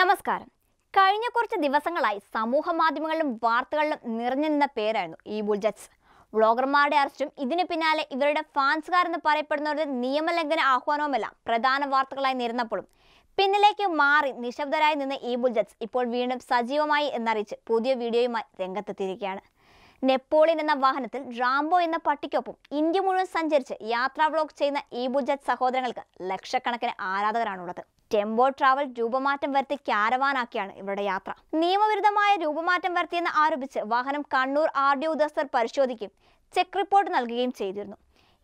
നമസ്കാരം കഴിഞ്ഞ കുറച്ച് ദിവസങ്ങളായി സമൂഹ മാധ്യമങ്ങളിലും വാർത്തകളിലും നിറഞ്ഞു നിന്ന പേരായിരുന്നു ഈ ബുൾജറ്റ്സ് വ്ളോഗർമാരുടെ അറസ്റ്റും ഇതിന് പിന്നാലെ ഇവരുടെ ഫാൻസുകാരെന്ന് പറയപ്പെടുന്നവരുടെ നിയമലംഘന ആഹ്വാനവുമെല്ലാം പ്രധാന വാർത്തകളായി നേരുന്നപ്പോഴും പിന്നിലേക്ക് മാറി നിശബ്ദരായി നിന്ന ഈ ബുൾജറ്റ്സ് ഇപ്പോൾ വീണ്ടും സജീവമായി എന്നറിയിച്ച് പുതിയ വീഡിയോയുമായി രംഗത്തെത്തിയിരിക്കുകയാണ് നെപ്പോളിയൻ എന്ന വാഹനത്തിൽ റാംബോ എന്ന പട്ടിക്കൊപ്പം ഇന്ത്യ മുഴുവൻ സഞ്ചരിച്ച് യാത്രാ വ്ലോഗ് ചെയ്യുന്ന ഈ ബുജറ്റ് സഹോദരങ്ങൾക്ക് ലക്ഷക്കണക്കിന് ആരാധകരാണുള്ളത് ടെമ്പോ ട്രാവൽ രൂപമാറ്റം വരുത്തി ക്യാരവാനാക്കിയാണ് ഇവരുടെ യാത്ര നിയമവിരുദ്ധമായ രൂപമാറ്റം വരുത്തിയെന്ന് ആരോപിച്ച് വാഹനം കണ്ണൂർ ആർ ഡി ഉദ്യോഗസ്ഥർ പരിശോധിക്കുകയും ചെക്ക് റിപ്പോർട്ട് നൽകുകയും ചെയ്തിരുന്നു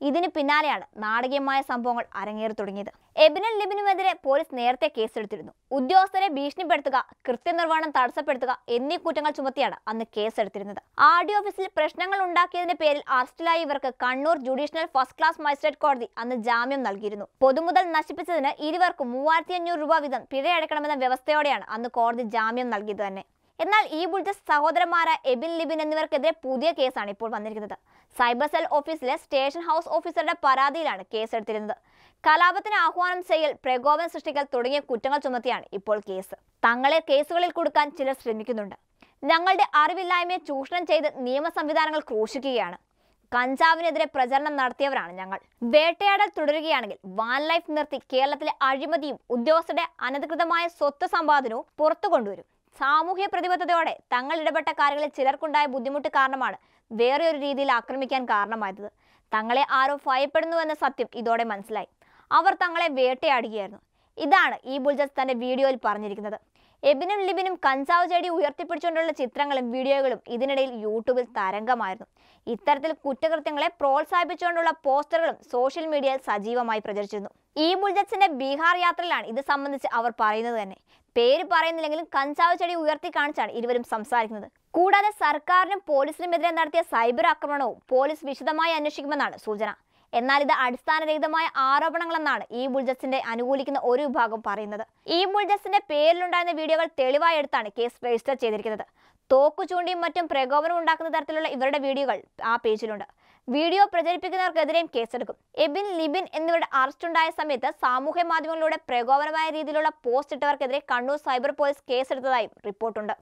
ഇതിന് പിന്നാലെയാണ് നാടകീയമായ സംഭവങ്ങൾ അരങ്ങേറി തുടങ്ങിയത് എബിനൽ ലിബിനുമെതിരെ പോലീസ് നേരത്തെ കേസെടുത്തിരുന്നു ഉദ്യോഗസ്ഥരെ ഭീഷണിപ്പെടുത്തുക കൃത്യനിർവഹണം തടസ്സപ്പെടുത്തുക എന്നീ കുറ്റങ്ങൾ ചുമത്തിയാണ് അന്ന് കേസെടുത്തിരുന്നത് ആർ ഡി ഓഫീസിൽ പ്രശ്നങ്ങൾ ഉണ്ടാക്കിയതിന്റെ പേരിൽ അറസ്റ്റിലായ ഇവർക്ക് Kannur judicial first class magistrate കോടതി അന്ന് ജാമ്യം നൽകിയിരുന്നു പൊതുമുതൽ നശിപ്പിച്ചതിന് ഇരുവർക്കും മൂവായിരത്തി അഞ്ഞൂറ് രൂപ വീതം പിഴയടക്കണമെന്ന വ്യവസ്ഥയോടെയാണ് അന്ന് കോടതി ജാമ്യം നൽകിയത് തന്നെ എന്നാൽ ഈ ബുൾജ സഹോദരന്മാരായ എബിൻ ലിബിൻ എന്നിവർക്കെതിരെ പുതിയ കേസാണ് ഇപ്പോൾ വന്നിരിക്കുന്നത് സൈബർ സെൽ ഓഫീസിലെ സ്റ്റേഷൻ ഹൗസ് ഓഫീസറുടെ പരാതിയിലാണ് കേസെടുത്തിരുന്നത് കലാപത്തിന് ആഹ്വാനം ചെയ്യൽ പ്രകോപനം സൃഷ്ടിക്കൽ തുടങ്ങിയ കുറ്റങ്ങൾ ചുമത്തിയാണ് ഇപ്പോൾ കേസ് തങ്ങളെ കേസുകളിൽ കൊടുക്കാൻ ചിലർ ശ്രമിക്കുന്നുണ്ട് ഞങ്ങളുടെ അറിവില്ലായ്മയെ ചൂഷണം ചെയ്ത് നിയമ സംവിധാനങ്ങൾ ക്രൂശിക്കുകയാണ് കഞ്ചാവിനെതിരെ പ്രചരണം നടത്തിയവരാണ് ഞങ്ങൾ വേട്ടയാടൽ തുടരുകയാണെങ്കിൽ വാൻ ലൈഫ് നിർത്തി കേരളത്തിലെ അഴിമതിയും ഉദ്യോഗസ്ഥരുടെ അനധികൃതമായ സ്വത്ത് സമ്പാദനവും പുറത്തു കൊണ്ടുവരും സാമൂഹ്യ പ്രതിബദ്ധതയോടെ തങ്ങൾ ഇടപെട്ട കാര്യങ്ങളിൽ ചിലർക്കുണ്ടായ ബുദ്ധിമുട്ട് കാരണമാണ് വേറെ ഒരു രീതിയിൽ ആക്രമിക്കാൻ കാരണമായത് തങ്ങളെ ആരോ ഭയപ്പെടുന്നുവെന്ന സത്യം ഇതോടെ മനസ്സിലായി അവർ തങ്ങളെ വേട്ടയാടുകയായിരുന്നു ഇതാണ് ഈ ബുൾജസ് തന്റെ വീഡിയോയിൽ പറഞ്ഞിരിക്കുന്നത് എബിനും ലിബിനും കഞ്ചാവ് ചെടി ഉയർത്തിപ്പിടിച്ചുകൊണ്ടുള്ള ചിത്രങ്ങളും വീഡിയോകളും ഇതിനിടയിൽ യൂട്യൂബിൽ തരംഗമായിരുന്നു ഇത്തരത്തിൽ കുറ്റകൃത്യങ്ങളെ പ്രോത്സാഹിപ്പിച്ചുകൊണ്ടുള്ള പോസ്റ്ററുകളും സോഷ്യൽ മീഡിയയിൽ സജീവമായി പ്രചരിച്ചിരുന്നു ഈ ബുൾജറ്റ്സിന്റെ ബീഹാർ യാത്രയിലാണ് ഇത് സംബന്ധിച്ച് അവർ പറയുന്നത് തന്നെ പേര് പറയുന്നില്ലെങ്കിലും കഞ്ചാവ് ചെടി ഉയർത്തി കാണിച്ചാണ് ഇരുവരും സംസാരിക്കുന്നത് കൂടാതെ സർക്കാരിനും പോലീസിനുമെതിരെ നടത്തിയ സൈബർ ആക്രമണവും പോലീസ് വിശദമായി അന്വേഷിക്കുമെന്നാണ് സൂചന എന്നാൽ ഇത് അടിസ്ഥാനരഹിതമായ ആരോപണങ്ങളെന്നാണ് ഈ ബുൾജസിന്റെ അനുകൂലിക്കുന്ന ഒരു വിഭാഗം പറയുന്നത് ഈ ബുൾജസിന്റെ പേരിലുണ്ടായിരുന്ന വീഡിയോകൾ തെളിവായി എടുത്താണ് കേസ് രജിസ്റ്റർ ചെയ്തിരിക്കുന്നത് തോക്കു ചൂണ്ടിയും മറ്റും പ്രകോപനം ഉണ്ടാക്കുന്ന തരത്തിലുള്ള ഇവരുടെ വീഡിയോകൾ ആ പേജിലുണ്ട് വീഡിയോ പ്രചരിപ്പിക്കുന്നവർക്കെതിരെയും കേസെടുക്കും എബിൻ ലിബിൻ എന്നിവരുടെ അറസ്റ്റുണ്ടായ സമയത്ത് സാമൂഹ്യ മാധ്യമങ്ങളിലൂടെ പ്രകോപനമായ രീതിയിലുള്ള പോസ്റ്റ് ഇട്ടവർക്കെതിരെ കണ്ണൂർ സൈബർ പോലീസ് കേസെടുത്തതായും റിപ്പോർട്ടുണ്ട്